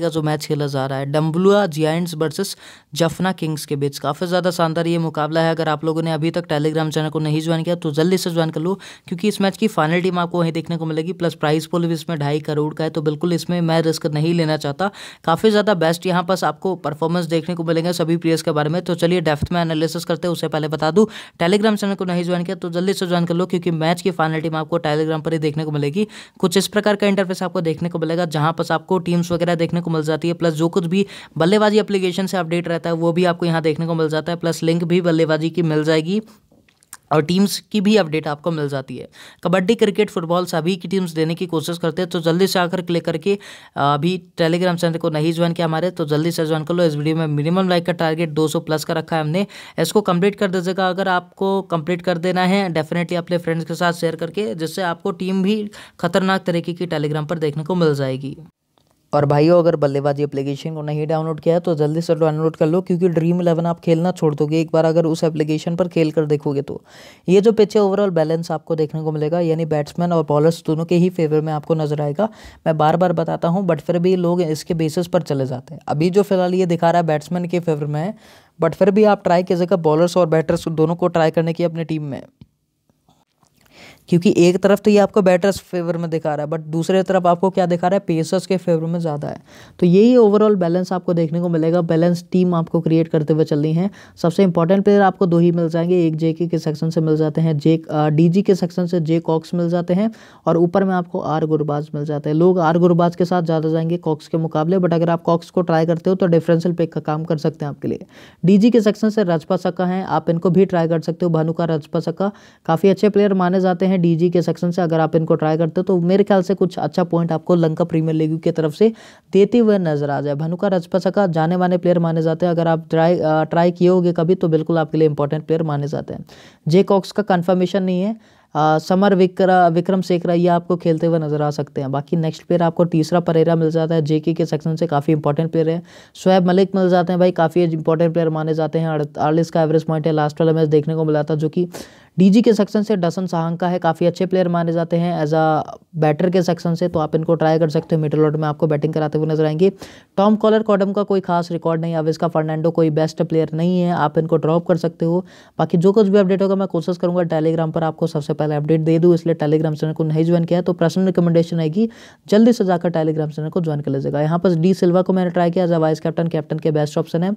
का जो मैच खेला जा रहा है डम्बलुआ जियांट्स वर्सेस जफना किंग्स के बीच काफ़ी ज़्यादा शानदार ये मुकाबला है अगर आप लोगों ने अभी तक टेलीग्राम चैनल को नहीं ज्वाइन किया तो जल्दी से ज्वाइन कर लो क्योंकि इस मैच की फाइनल टीम आपको वहीं देखने को मिलेगी प्लस प्राइस पोल भी इसमें ढाई करोड़ का है तो बिल्कुल इसमें मैं रिस्क नहीं लेना चाहता काफ़ी ज़्यादा बेस्ट यहाँ पास आपको परफॉर्मेंस देखने को मिलेंगे सभी प्लेयर्स के बारे में तो चलिए डेफ्थ में एनालिसिस करते हैं उससे पहले बता दूँ टेलीग्राम चैनल को नहीं ज्वाइन किया तो जल्दी से ज्वाइन कर लो क्योंकि मैच की फाइनल टीम आपको टेलीग्राम पर ही देखने को मिलेगी कुछ इस प्रकार का इंटरफेस आपको देखने को मिलेगा जहाँ पर आपको टीम्स वगैरह देखने देखने को मिल जाती है प्लस जो कुछ भी बल्लेबाजी एप्लीकेशन से अपडेट रहता है वो भी आपको यहाँ देखने को मिल जाता है प्लस लिंक भी बल्लेबाजी की मिल जाएगी और टीम्स की भी अपडेट आपको मिल जाती है कबड्डी क्रिकेट फुटबॉल सभी की टीम्स देने की कोशिश करते हैं तो जल्दी से आकर क्लिक करके अभी टेलीग्राम चैनल को नहीं ज्वाइन किया हमारे तो जल्दी से ज्वाइन कर लो इस वीडियो में मिनिमम लाइक का टारगेट 200 प्लस का रखा है हमने इसको कंप्लीट कर दीजिएगा अगर आपको कंप्लीट कर देना है डेफिनेटली अपने फ्रेंड्स के साथ शेयर करके जिससे आपको टीम भी खतरनाक तरीके की टेलीग्राम पर देखने को मिल जाएगी और भाइयों अगर बल्लेबाजी एप्लीकेशन को नहीं डाउनलोड किया है तो जल्दी से डाउनलोड कर लो क्योंकि ड्रीम इलेवन आप खेलना छोड़ दोगे एक बार अगर उस एप्लीकेशन पर खेल कर देखोगे तो ये जो पिछे ओवरऑल बैलेंस आपको देखने को मिलेगा यानी बैट्समैन और बॉलर्स दोनों के ही फेवर में आपको नजर आएगा मैं बार बार बताता हूँ बट फिर भी लोग इसके बेसिस पर चले जाते हैं अभी जो फिलहाल ये दिखा रहा है बैट्समैन के फेवर में बट फिर भी आप ट्राई कीजिएगा बॉलर्स और बैटर्स दोनों को ट्राई करने की अपनी टीम में क्योंकि एक तरफ तो ये आपको बैटर्स फेवर में दिखा रहा है बट दूसरे तरफ आपको क्या दिखा रहा है पेसर्स के फेवर में ज़्यादा है तो यही ओवरऑल बैलेंस आपको देखने को मिलेगा बैलेंस टीम आपको क्रिएट करते हुए चलनी है सबसे इंपॉर्टेंट प्लेयर आपको दो ही मिल जाएंगे एक जे के सेक्शन से मिल जाते हैं जे डी के सेक्शन से जे कॉक्स मिल जाते हैं और ऊपर में आपको आर गुरबाज मिल जाते हैं लोग आर गुरबाज के साथ ज़्यादा जाएंगे कॉक्स के मुकाबले बट अगर आप कॉक्स को ट्राई करते हो तो डिफरेंशियल पिक का काम कर सकते हैं आपके लिए डीजी के सेक्शन से रजपा सक्का है आप इनको भी ट्राई कर सकते हो भानुका रजपा सक्का काफ़ी अच्छे प्लेयर माने जाते हैं हैं डीजी के सेक्शन से अगर आप इनको ट्राई करते हो तो मेरे ख्याल से कुछ अच्छा पॉइंट आपको लंका प्रीमियर लीग की तरफ से देते हुए नजर आ जाए भनुका भानुका रजपसका जाने माने प्लेयर माने जाते हैं अगर आप ट्राई ट्राई किए होगे कभी तो बिल्कुल आपके लिए इंपॉर्टेंट प्लेयर माने जाते हैं जे कॉक्स का कन्फर्मेशन नहीं है आ, समर विक्रा विक्रम सेकरा ये आपको खेलते हुए नजर आ सकते हैं बाकी नेक्स्ट प्लेयर आपको तीसरा परेरा मिल जाता है जेके के सेक्शन से काफ़ी इंपॉर्टेंट प्लेयर है शोएब मलिक मिल जाते हैं भाई काफ़ी इंपॉर्टेंट प्लेयर माने जाते हैं अड़तालीस का एवरेज पॉइंट है लास्ट वाला मैच देखने को मिला था जो कि डीजी के सेक्शन से डसन सहांका है काफ़ी अच्छे प्लेयर माने जाते हैं एज अ बैटर के सेक्शन से तो आप इनको ट्राई कर सकते हो मिडल ऑर्डर में आपको बैटिंग कराते हुए नजर आएंगे टॉम कॉलर कॉडम का कोई खास रिकॉर्ड नहीं है अब इसका फर्नैंडो कोई बेस्ट प्लेयर नहीं है आप इनको ड्रॉप कर सकते हो बाकी जो कुछ भी अपडेट होगा मैं कोशिश करूँगा टेलीग्राम पर आपको सबसे पहले अपडेट दे दूँ इसलिए टेलीग्राम चैनल को नहीं ज्वाइन किया तो पर्सनल रिकमेंडेशन आएगी जल्दी से जाकर टेलीग्राम चैनल को ज्वाइन कर लीजिएगा यहाँ पर डी सिल्वा को मैंने ट्राई किया as a vice captain captain के बेस्ट ऑप्शन है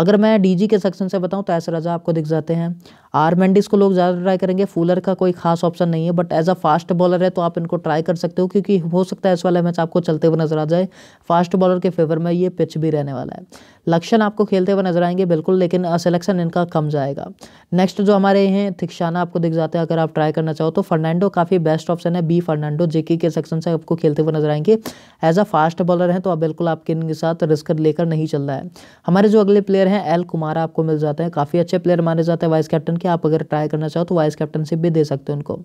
अगर मैं डीजी के सेक्शन से बताऊँ तो ऐसा रजा आपको दिख जाते हैं आर को लोग ज़्यादा ज़्यादा ट्राई करेंगे फूलर का कोई खास ऑप्शन नहीं है but as a fast bowler है तो आप इनको ट्राई कर सकते हो क्योंकि हो सकता है इस वाला मैच आपको चलते हुए नजर आ जाए फास्ट बॉलर के फेवर में ये पिच भी रहने वाला है लक्षण आपको खेलते हुए नजर आएंगे बिल्कुल लेकिन सिलेक्शन इनका कम जाएगा नेक्स्ट जो हमारे हैं थिक्षाना आपको दिख जाते हैं अगर आप ट्राई करना चाहो तो फर्नांडो काफ़ी बेस्ट ऑप्शन है बी फर्नांडो जेके के सेक्शन से आपको खेलते हुए नजर आएंगे एज अ फास्ट बॉलर हैं तो आप बिल्कुल आपके इनके साथ रिस्क लेकर नहीं चल रहा है हमारे जो अगले प्लेयर हैं एल कुमारा आपको मिल जाते हैं काफ़ी अच्छे प्लेयर माने जाते हैं वाइस कैप्टन के आप अगर ट्राई करना चाहो तो वाइस कैप्टनशिप भी दे सकते हो उनको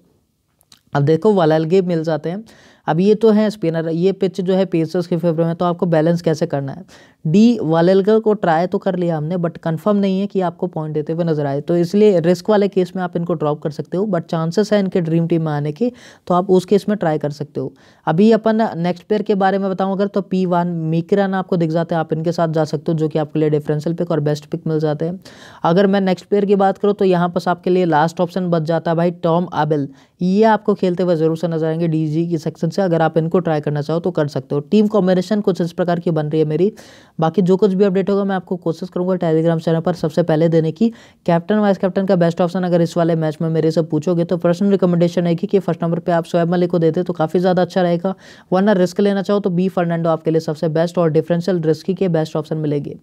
अब देखो वालालगे मिल जाते हैं अब ये तो है स्पिनर ये पिच जो है पेसर्स के फेवर में तो आपको बैलेंस कैसे करना है डी वालेलकर को ट्राई तो कर लिया हमने बट कंफर्म नहीं है कि आपको पॉइंट देते हुए नजर आए तो इसलिए रिस्क वाले केस में आप इनको ड्रॉप कर सकते हो बट चांसेस है इनके ड्रीम टीम में आने के तो आप उस केस में ट्राई कर सकते हो अभी अपन नेक्स्ट प्लेयर के बारे में बताऊँ अगर तो पी वन मीकरन आपको दिख जाते हैं आप इनके साथ जा सकते हो जो कि आपके लिए डिफरेंशियल पिक और बेस्ट पिक मिल जाते हैं अगर मैं नेक्स्ट प्लेयर की बात करूँ तो यहाँ पर आपके लिए लास्ट ऑप्शन बच जाता है भाई टॉम आबिल ये आपको खेलते हुए ज़रूर से नजर आएंगे डीजी की सेक्शन से अगर आप इनको ट्राई करना चाहो तो कर सकते हो टीम कॉम्बिनेशन कुछ इस प्रकार की बन रही है मेरी बाकी जो कुछ भी अपडेट होगा मैं आपको कोशिश करूंगा टेलीग्राम चैनल पर सबसे पहले देने की कैप्टन वाइस कैप्टन का बेस्ट ऑप्शन अगर इस वाले मैच में मेरे से पूछोगे तो पर्सनल रिकमेंडेशन है कि फर्स्ट नंबर पर आप स्वयं मलिक को देते तो काफ़ी ज़्यादा अच्छा रहेगा वरना रिस्क लेना चाहो तो बी फर्नैंडो आपके लिए सबसे बेस्ट और डिफरेंशियल रिस्क के बेस्ट ऑप्शन मिलेंगे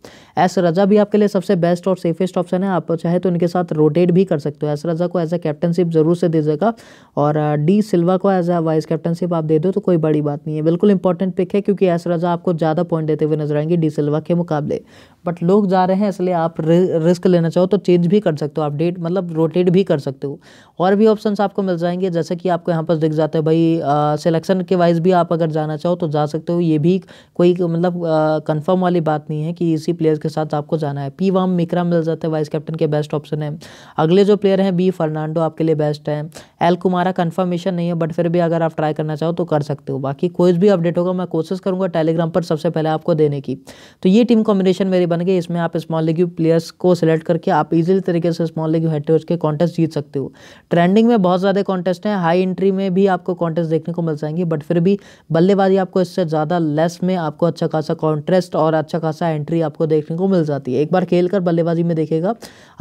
एस रजा भी आपके लिए सबसे बेस्ट और सेफेस्ट ऑप्शन है आप चाहे तो इनके साथ रोटेट भी कर सकते हो एस रजा को एज ए कैप्टनशिप जरूर से दीजिएगा और डी सिल्वा को एज अ वाइस कैप्टनशिप आप दे दो तो कोई बड़ी बात नहीं है बिल्कुल इंपॉर्टेंट पिक है क्योंकि एस आपको ज़्यादा पॉइंट देते हुए नजर आएंगे डी सिल्वा के मुकाबले बट लोग जा रहे हैं इसलिए आप रिस्क लेना चाहो तो चेंज भी कर सकते हो अपडेट मतलब रोटेट भी कर सकते हो और भी ऑप्शन आपको मिल जाएंगे जैसे कि आपको यहाँ पर दिख जाता है भाई सिलेक्शन के वाइज भी आप अगर जाना चाहो तो जा सकते हो ये भी कोई मतलब कन्फर्म वाली बात नहीं है कि इसी प्लेयर के साथ आपको जाना है पी वाम मिक्रा मिल जाता है वाइस कैप्टन के बेस्ट ऑप्शन है अगले जो प्लेयर हैं बी फर्नांडो आपके लिए बेस्ट है एल कुमारा कन्फर्मेशन नहीं है बट फिर भी अगर आप ट्राई करना चाहो तो कर सकते हो बाकी कोई भी अपडेट होगा मैं कोशिश करूँगा टेलीग्राम पर सबसे पहले आपको देने की तो ये टीम कॉम्बिनेशन मेरी बन गए इसमें आप स्मॉल लेग्यू प्लेयर्स को सिलेक्ट करके आप इजीली तरीके से स्मॉल लेग्यू हेड टू के कॉन्टेस्ट जीत सकते हो ट्रेंडिंग में बहुत ज़्यादा कॉन्टेस्ट हैं हाई एंट्री में भी आपको कॉन्टेस्ट देखने को मिल जाएंगे बट फिर भी बल्लेबाजी आपको इससे ज़्यादा लेस में आपको अच्छा खासा कॉन्टेस्ट और अच्छा खासा एंट्री आपको देखने को मिल जाती है एक बार खेल बल्लेबाजी में देखेगा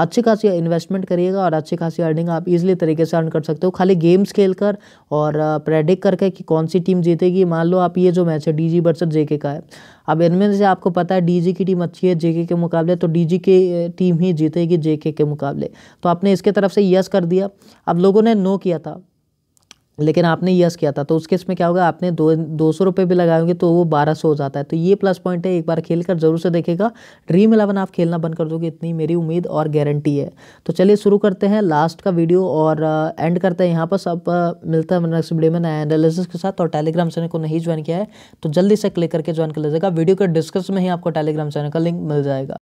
अच्छी खासी इन्वेस्टमेंट करिएगा और अच्छी खासी अर्निंग आप इजिली तरीके से अर्न कर सकते हो खाली गेम्स खेल और प्रेडिक्ट करके कि कौन सी टीम जीतेगी मान लो आप ये जो मैच है डी जी जेके का है अब इनमें से आपको पता है डीजी की टीम अच्छी है जेके के मुकाबले तो डीजी की टीम ही जीतेगी जेके के मुकाबले तो आपने इसके तरफ से यस कर दिया अब लोगों ने नो किया था लेकिन आपने यस किया था तो उस केस में क्या होगा आपने दो दो सौ रुपये भी लगाए होंगे तो वो बारह सौ हो जाता है तो ये प्लस पॉइंट है एक बार खेल कर जरूर से देखेगा ड्रीम इलेवन आप खेलना बंद कर दोगे इतनी मेरी उम्मीद और गारंटी है तो चलिए शुरू करते हैं लास्ट का वीडियो और एंड uh, करते हैं यहाँ पर सब uh, मिलता है नेक्स्ट वीडियो में नया एनालिसिस के साथ और टेलीग्राम चैनल को नहीं ज्वाइन किया है तो जल्दी से क्लिक करके ज्वाइन कर लीजिएगा वीडियो के डिस्क्रिप्शन में ही आपको टेलीग्राम चैनल का लिंक मिल जाएगा